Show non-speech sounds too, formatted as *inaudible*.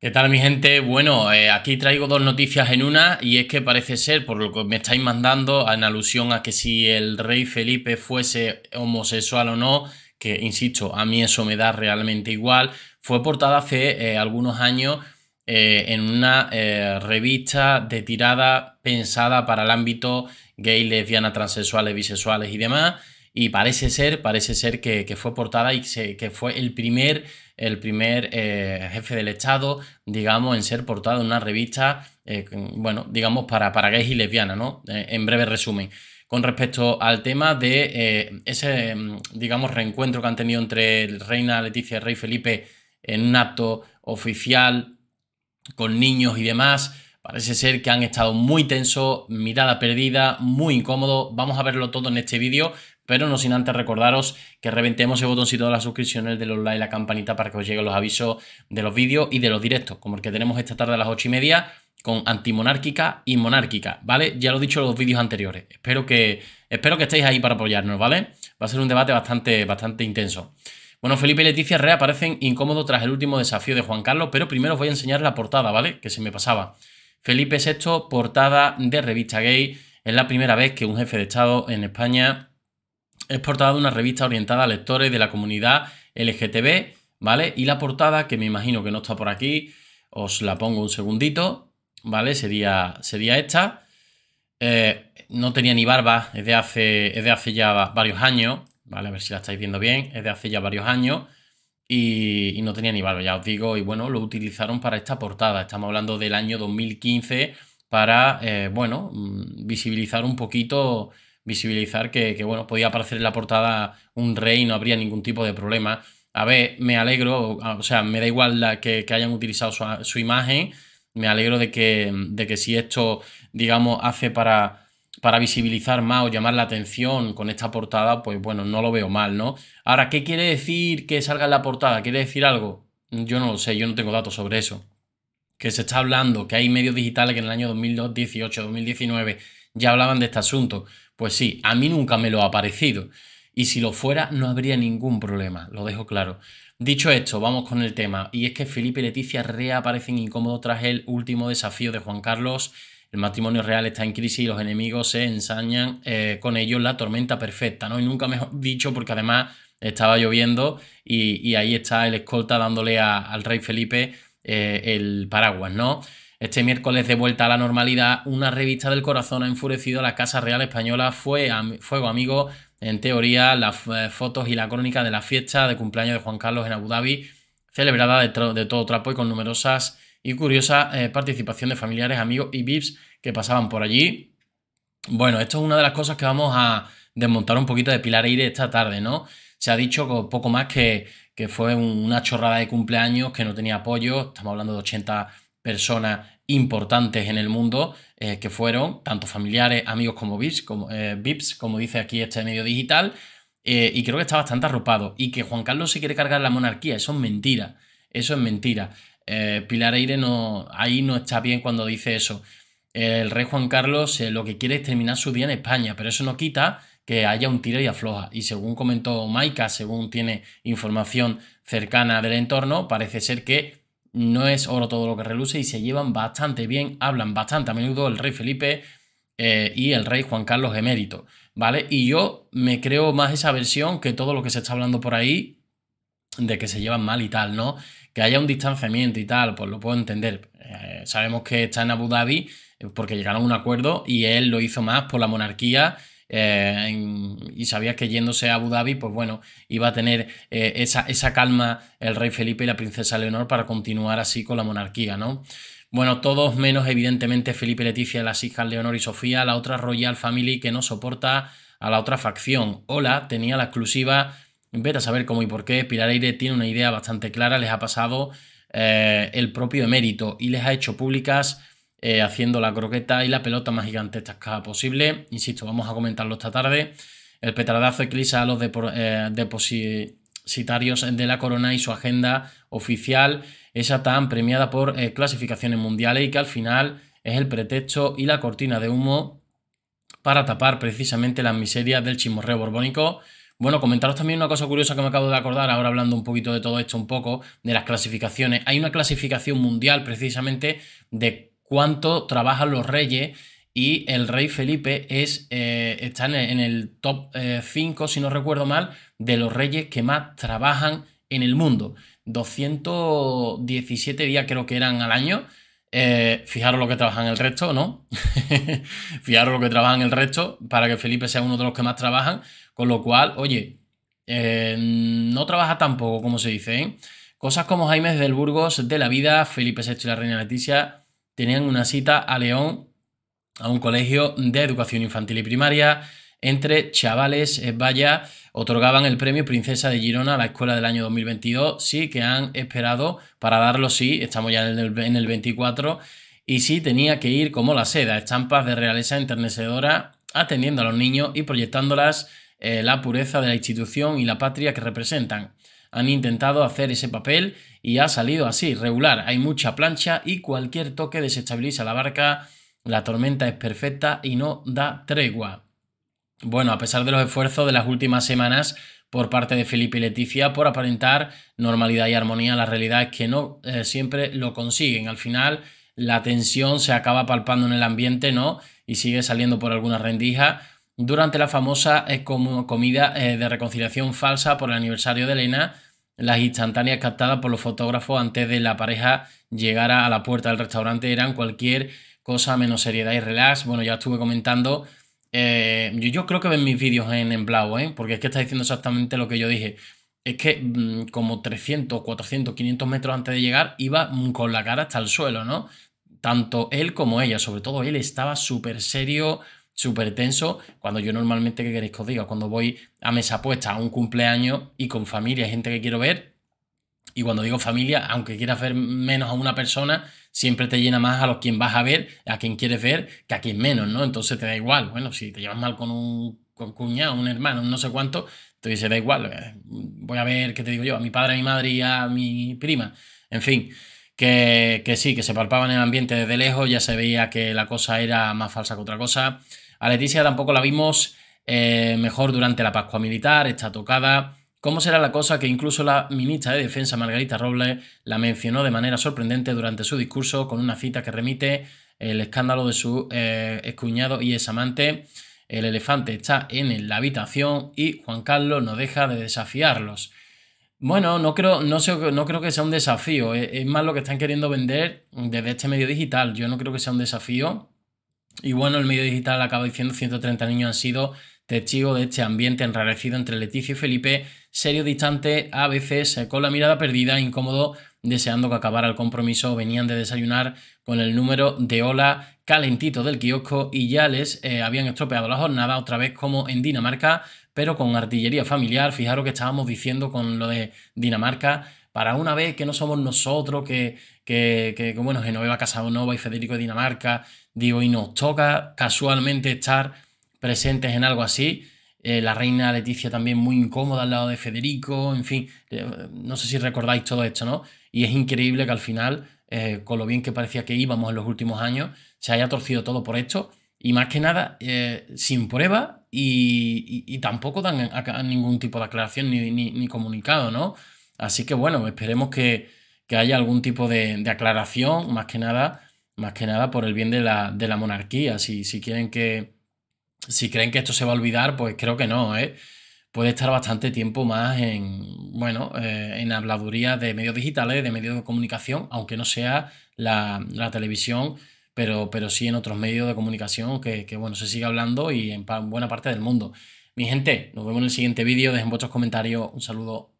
¿Qué tal mi gente? Bueno, eh, aquí traigo dos noticias en una y es que parece ser, por lo que me estáis mandando, en alusión a que si el rey Felipe fuese homosexual o no, que insisto, a mí eso me da realmente igual, fue portada hace eh, algunos años eh, en una revista de tirada pensada para el ámbito gay, lesbiana, transexuales, bisexuales y demás. Y parece ser, parece ser que, fue portada y que fue el primer el primer eh, jefe del Estado, digamos, en ser portado en una revista, eh, bueno, digamos, para, para gays y lesbianas, ¿no? Eh, en breve resumen. Con respecto al tema de ese, mm, digamos, reencuentro que han tenido entre Reina Leticia y Rey Felipe en un acto oficial con niños y demás, Parece ser que han estado muy tensos, mirada perdida, muy incómodo. Vamos a verlo todo en este vídeo, pero no sin antes recordaros que reventemos el botoncito de las suscripciones los like, la campanita para que os lleguen los avisos de los vídeos y de los directos, como el que tenemos esta tarde a las ocho y media con antimonárquica y monárquica, ¿vale? Ya lo he dicho en los vídeos anteriores. Espero que, espero que estéis ahí para apoyarnos, ¿vale? Va a ser un debate bastante, bastante intenso. Bueno, Felipe y Leticia reaparecen incómodos tras el último desafío de Juan Carlos, pero primero os voy a enseñar la portada, ¿vale? Que se me pasaba. Felipe VI, portada de revista gay. Es la primera vez que un jefe de Estado en España es portada de una revista orientada a lectores de la comunidad LGTB, ¿vale? Y la portada, que me imagino que no está por aquí, os la pongo un segundito, ¿vale? Sería, sería esta. Eh, no tenía ni barba, es de, hace, es hace ya varios años, ¿vale? A ver si la estáis viendo bien, es de hace ya varios años. Y, no tenía ni valor, ya os digo. Y bueno, lo utilizaron para esta portada. Estamos hablando del año 2015 para, eh, bueno, mm, visibilizar un poquito, visibilizar que, bueno, podía aparecer en la portada un rey, no habría ningún tipo de problema. A ver, me alegro, o sea, me da igual la que, hayan utilizado su, imagen, me alegro de que, de que si esto, digamos, hace para para visibilizar más o llamar la atención con esta portada, pues bueno, no lo veo mal, ¿no? Ahora, ¿qué quiere decir que salga en la portada? ¿Quiere decir algo? Yo no lo sé, yo no tengo datos sobre eso. Que se está hablando, que hay medios digitales que en el año 2018, 2019 ya hablaban de este asunto. Pues sí, a mí nunca me lo ha parecido. Y si lo fuera, no habría ningún problema, lo dejo claro. Dicho esto, vamos con el tema. Y es que Felipe y Leticia reaparecen incómodos tras el último desafío de Juan Carlos el matrimonio real está en crisis y los enemigos se ensañan eh, con ellos la tormenta perfecta, ¿no? Y nunca mejor dicho, porque además estaba lloviendo y, ahí está el escolta dándole al rey Felipe eh, el paraguas, ¿no? Este miércoles de vuelta a la normalidad, una revista del corazón ha enfurecido a la Casa Real Española fue Fuego Amigo, en teoría, las eh, fotos y la crónica de la fiesta de cumpleaños de Juan Carlos en Abu Dhabi, celebrada de, de todo trapo y con numerosas y curiosa eh, participación de familiares, amigos y VIPs que pasaban por allí. Bueno, esto es una de las cosas que vamos a desmontar un poquito de Pilar Aire esta tarde, ¿no? Se ha dicho poco más que, que fue una chorrada de cumpleaños que no tenía apoyo, estamos hablando de 80 personas importantes en el mundo eh, que fueron tanto familiares, amigos como VIPs, como, eh, VIPs, como dice aquí este medio digital, y creo que está bastante arropado. Y que Juan Carlos se quiere cargar la monarquía, eso es mentira, eso es mentira. Eh, Pilar Aire no, ahí no está bien cuando dice eso. El rey Juan Carlos eh, lo que quiere es terminar su día en España, pero eso no quita que haya un tiro y afloja. Y según comentó Maika, según tiene información cercana del entorno, parece ser que no es oro todo lo que reluce y se llevan bastante bien, hablan bastante a menudo el rey Felipe eh, y el rey Juan Carlos emérito, ¿vale? Y yo me creo más esa versión que todo lo que se está hablando por ahí de que se llevan mal y tal, ¿no? Que haya un distanciamiento y tal, pues lo puedo entender. Eh, sabemos que está en Abu Dhabi eh, porque llegaron a un acuerdo y él lo hizo más por la monarquía eh, y sabía que yéndose a Abu Dhabi, pues bueno, iba a tener esa, esa, calma el rey Felipe y la princesa Leonor para continuar así con la monarquía, ¿no? Bueno, todos menos evidentemente Felipe Leticia, las hijas Leonor y Sofía, la otra Royal Family que no soporta a la otra facción. hola tenía la exclusiva Vete a saber cómo y por qué. Pirareire tiene una idea bastante clara, les ha pasado eh, el propio emérito y les ha hecho públicas eh, haciendo la croqueta y la pelota más gigantesca posible. Insisto, vamos a comentarlo esta tarde. El petardazo eclisa a los eh, depositarios de la corona y su agenda oficial, esa tan premiada por clasificaciones mundiales y que al final es el pretexto y la cortina de humo para tapar precisamente las miserias del chimorreo borbónico. Bueno, comentaros también una cosa curiosa que me acabo de acordar, ahora hablando un poquito de todo esto, un poco, de las clasificaciones. Hay una clasificación mundial precisamente de cuánto trabajan los reyes y el rey Felipe es, eh, está en el, top 5, eh, si no recuerdo mal, de los reyes que más trabajan en el mundo. 217 días creo que eran al año eh, fijaros lo que trabajan el resto, ¿no? *laughs* fijaros lo que trabajan el resto para que Felipe sea uno de los que más trabajan. Con lo cual, oye, eh, no trabaja tampoco, como se dice. ¿eh? Cosas como Jaime del Burgos, de la vida, Felipe VI y la reina Leticia tenían una cita a León, a un colegio de educación infantil y primaria, entre chavales, eh, vaya otorgaban el premio Princesa de Girona a la escuela del año 2022. Sí, que han esperado para darlo, sí, estamos ya en el, 24. Y sí, tenía que ir como la seda, estampas de realeza enternecedora, atendiendo a los niños y proyectándolas eh, la pureza de la institución y la patria que representan. Han intentado hacer ese papel y ha salido así, regular. Hay mucha plancha y cualquier toque desestabiliza la barca. La tormenta es perfecta y no da tregua. Bueno, a pesar de los esfuerzos de las últimas semanas por parte de Felipe y Leticia por aparentar normalidad y armonía, la realidad es que no eh, siempre lo consiguen. Al final, la tensión se acaba palpando en el ambiente, ¿no? Y sigue saliendo por algunas rendijas durante la famosa eh, comida eh, de reconciliación falsa por el aniversario de Elena, las instantáneas captadas por los fotógrafos antes de la pareja llegara a la puerta del restaurante eran cualquier cosa menos seriedad y relax. Bueno, ya estuve comentando eh, yo, creo que ven mis vídeos en, en Blau, ¿eh? porque es que está diciendo exactamente lo que yo dije. Es que mm, como 300, 400, 500 metros antes de llegar iba mm, con la cara hasta el suelo, ¿no? Tanto él como ella, sobre todo él estaba súper serio, súper tenso, cuando yo normalmente, ¿qué queréis que os diga? Cuando voy a mesa puesta, a un cumpleaños y con familia, gente que quiero ver, y cuando digo familia, aunque quieras ver menos a una persona, siempre te llena más a los quien vas a ver, a quien quieres ver, que a quien menos, ¿no? Entonces te da igual. Bueno, si te llevas mal con un con cuñado, un hermano, no sé cuánto, te dice, da igual, eh, voy a ver, ¿qué te digo yo? A mi padre, a mi madre y a mi prima. En fin, que, sí, que se palpaba en el ambiente desde lejos, ya se veía que la cosa era más falsa que otra cosa. A Leticia tampoco la vimos eh, mejor durante la Pascua Militar, está tocada, ¿Cómo será la cosa que incluso la ministra de Defensa Margarita Robles la mencionó de manera sorprendente durante su discurso con una cita que remite el escándalo de su eh, excuñado y amante? El elefante está en la habitación y Juan Carlos no deja de desafiarlos. Bueno, no creo, no, sé, no creo que sea un desafío, es, más lo que están queriendo vender desde este medio digital. Yo no creo que sea un desafío. Y bueno, el medio digital acaba diciendo 130 niños han sido testigo de este ambiente enrarecido entre Leticia y Felipe, serio distante, a veces eh, con la mirada perdida, incómodo, deseando que acabara el compromiso, venían de desayunar con el número de ola calentito del kiosco y ya les eh, habían estropeado la jornada otra vez como en Dinamarca, pero con artillería familiar. Fijaros que estábamos diciendo con lo de Dinamarca, para una vez que no somos nosotros, que, que, que, que bueno, Genoveva Casanova y Federico de Dinamarca, digo, y nos toca casualmente estar presentes en algo así. Eh, la reina Leticia también muy incómoda al lado de Federico, en fin, eh, no sé si recordáis todo esto, ¿no? Y es increíble que al final, eh, con lo bien que parecía que íbamos en los últimos años, se haya torcido todo por esto y más que nada sin prueba y, tampoco dan ningún tipo de aclaración ni, comunicado, ¿no? Así que bueno, esperemos que, haya algún tipo de, aclaración, más que nada, más que nada por el bien de la, monarquía, si quieren que si creen que esto se va a olvidar, pues creo que no, ¿eh? Puede estar bastante tiempo más en, bueno, eh, en habladuría de medios digitales, de medios de comunicación, aunque no sea la, televisión, pero, pero sí en otros medios de comunicación que, bueno, se sigue hablando y en buena parte del mundo. Mi gente, nos vemos en el siguiente vídeo, dejen vuestros comentarios, un saludo